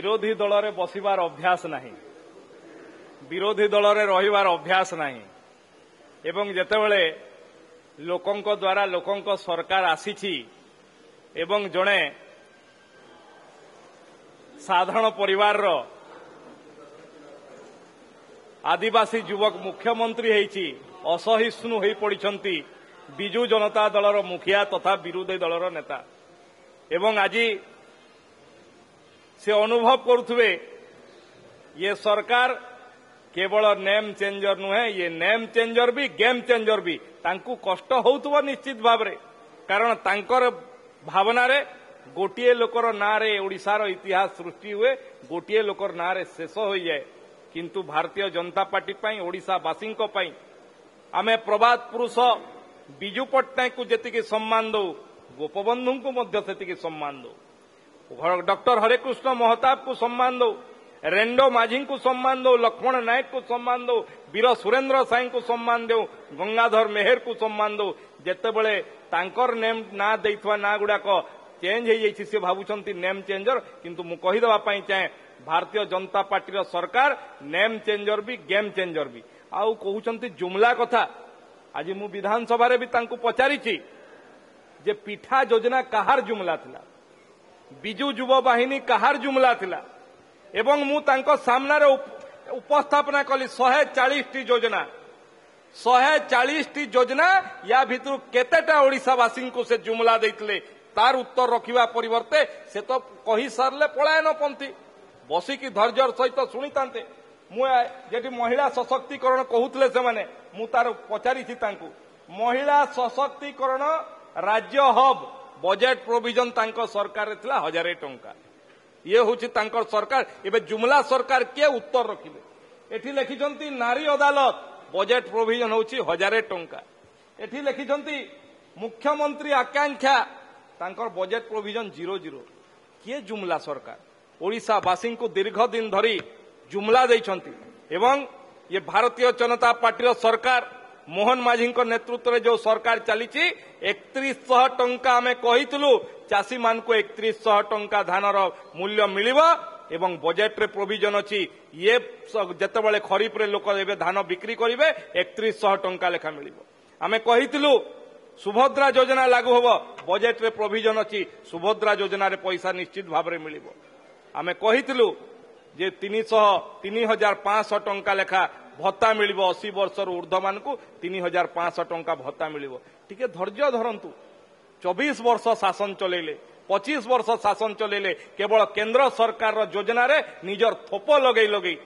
ବିରୋଧୀ ଦଳରେ ବସିବାର ଅଭ୍ୟାସ ନାହିଁ ବିରୋଧୀ ଦଳରେ ରହିବାର ଅଭ୍ୟାସ ନାହିଁ ଏବଂ ଯେତେବେଳେ ଲୋକଙ୍କ ଦ୍ୱାରା ଲୋକଙ୍କ ସରକାର ଆସିଛି ଏବଂ ଜଣେ ସାଧାରଣ ପରିବାରର ଆଦିବାସୀ ଯୁବକ ମୁଖ୍ୟମନ୍ତ୍ରୀ ହୋଇଛି ଅସହିଷ୍ଣୁ ହୋଇପଡ଼ିଛନ୍ତି ବିଜୁ ଜନତା ଦଳର ମୁଖିଆ ତଥା ବିରୋଧୀ ଦଳର ନେତା ଏବଂ ଆଜି से अनुभव करुवे ये सरकार केवल नेम चेंजर नुहे ये नेम चेंजर भी गेम चेंजर भी तांकु कष्ट हो निश्चित भाव कारण तांकर भावना रे लोकर ना इतिहास सृष्टि हुए गोटे लोकर ना शेष हो जाए किंतु भारतीय जनता पार्टी पई आम को आमे प्रभात पुरुष बिजू पट्टनायक को सम्मान दो गोपबंधु को मध्य सम्मान दो ड हरेकृष्ण को सम्मान देऊण्डो माझी सम्मान देउ लक्ष्मण नायक को सम्मान दौ वीर सुरेन्द्र साई को सम्मान गंगाधर गङ्गाधर को सम्मान देउ जेबे तेम नाँगुडा चेञ्ज है सि भुन चाहिँ नेम चेंजर चेञ्जर कि मैले चाहे भारतीय जनता सरकार नेम पर्ट नेेन्जर वि गेम् चेञ्जर वि आउँछ जुमला कथा आज मु विधानसभा पचारिचि पिठा जोजना कहाँ जुम्ला थि ବିଜୁ ଯୁବ ବାହିନୀ କାହାର ଜୁମଲା ଥିଲା ଏବଂ ମୁଁ ତାଙ୍କ ସାମ୍ନାରେ ଉପସ୍ଥାପନା କଲି ଶହେ ଚାଳିଶଟି ଯୋଜନା ଶହେ ଚାଳିଶଟି ଯୋଜନା ୟା ଭିତରୁ କେତେଟା ଓଡ଼ିଶାବାସୀଙ୍କୁ ସେ ଜୁମଲା ଦେଇଥିଲେ ତାର ଉତ୍ତର ରଖିବା ପରିବର୍ତ୍ତେ ସେ ତ କହିସାରିଲେ ପଳାୟନପନ୍ଥୀ ବସିକି ଧୈର୍ଯ୍ୟର ସହିତ ଶୁଣିଥାନ୍ତେ ମୁଁ ଯେଠି ମହିଳା ସଶକ୍ତିକରଣ କହୁଥିଲେ ସେମାନେ ମୁଁ ତାର ପଚାରିଛି ତାଙ୍କୁ ମହିଳା ସଶକ୍ତିକରଣ ରାଜ୍ୟ ହବ୍ ବଜେଟ୍ ପ୍ରୋଭିଜନ୍ ତାଙ୍କ ସରକାରରେ ଥିଲା ହଜାରେ ଟଙ୍କା ଇଏ ହେଉଛି ତାଙ୍କର ସରକାର ଏବେ ଜୁମଲା ସରକାର କିଏ ଉତ୍ତର ରଖିଲେ ଏଠି ଲେଖିଛନ୍ତି ନାରୀ ଅଦାଲତ ବଜେଟ୍ ପ୍ରୋଭିଜନ୍ ହେଉଛି ହଜାରେ ଟଙ୍କା ଏଠି ଲେଖିଛନ୍ତି ମୁଖ୍ୟମନ୍ତ୍ରୀ ଆକାଂକ୍ଷା ତାଙ୍କର ବଜେଟ୍ ପ୍ରୋଭିଜନ୍ ଜିରୋ ଜିରୋ କିଏ ଜୁମଲା ସରକାର ଓଡ଼ିଶାବାସୀଙ୍କୁ ଦୀର୍ଘ ଦିନ ଧରି ଜୁମଲା ଦେଇଛନ୍ତି ଏବଂ ଇଏ ଭାରତୀୟ ଜନତା ପାର୍ଟିର ସରକାର মোহন মাঝিঙ্ক নেতৃত্বে যে সরকার চালিছি একত্রিশশহ টঙ্কা আমি কহিলু চাষী মানুষ একত্রিশশহ টঙ্কা ধানর মূল্য মিলব এবং বজেটরে প্রোভিজন অছি ইয়ে যেতবে খরিফরে লোক এবে ধান বিক্রি করবে একত্রিশশহ টঙ্কা লেখা মিলব আমি কহিলু সুভদ্রা যোজনা লাগু হব বজেটরে প্রোভিজন অছি সুভদ্রা যোজনার পয়সা নিশ্চিত ভাবে মিলব আমি কহিলু যে তিনশহ তিন হাজার পাঁচশহ টঙ্কা লেখা ভত্তা মিলব অশী বর্ষর ঊর্ধ্ব মানুষ তিন হাজার পাঁচশহ টঙ্কা ভত্তা মিলব টিকে ধৈর্য ধরতু চবিশ বর্ষ শাসন চলাইলে পঁচিশ বর্ষ শাসন চলাইলে কেবল কেন্দ্র সরকার যোজনার নিজের থোপ লগাই লগাই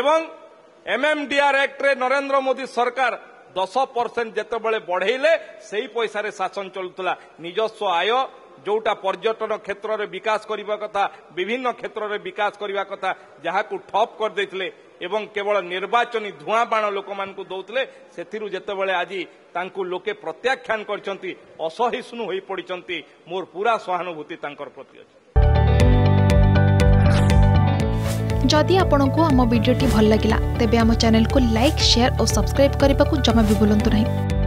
এবং এমএমডিআর আক্টরে নরেন্দ্র মোদী সরকার দশ পরসেন্ট যেতবে বড়াইলে সেই পয়সার শাসন চলুলা নিজস্ব আয় ଯୋଉଟା ପର୍ଯ୍ୟଟନ କ୍ଷେତ୍ରରେ ବିକାଶ କରିବା କଥା ବିଭିନ୍ନ କ୍ଷେତ୍ରରେ ବିକାଶ କରିବା କଥା ଯାହାକୁ ଠପ୍ କରିଦେଇଥିଲେ ଏବଂ କେବଳ ନିର୍ବାଚନୀ ଧୂଆଁ ବାଣ ଲୋକମାନଙ୍କୁ ଦେଉଥିଲେ ସେଥିରୁ ଯେତେବେଳେ ଆଜି ତାଙ୍କୁ ଲୋକେ ପ୍ରତ୍ୟାଖ୍ୟାନ କରିଛନ୍ତି ଅସହିଷ୍ଣୁ ହୋଇପଡ଼ିଛନ୍ତି ମୋର ପୁରା ସହାନୁଭୂତି ତାଙ୍କର ପ୍ରତି ଅଛି ଯଦି ଆପଣଙ୍କୁ ଆମ ଭିଡ଼ିଓଟି ଭଲ ଲାଗିଲା ତେବେ ଆମ ଚ୍ୟାନେଲକୁ ଲାଇକ୍ ସେୟାର ଓ ସବସ୍କ୍ରାଇବ୍ କରିବାକୁ ଜମା ବି ଭୁଲନ୍ତୁ ନାହିଁ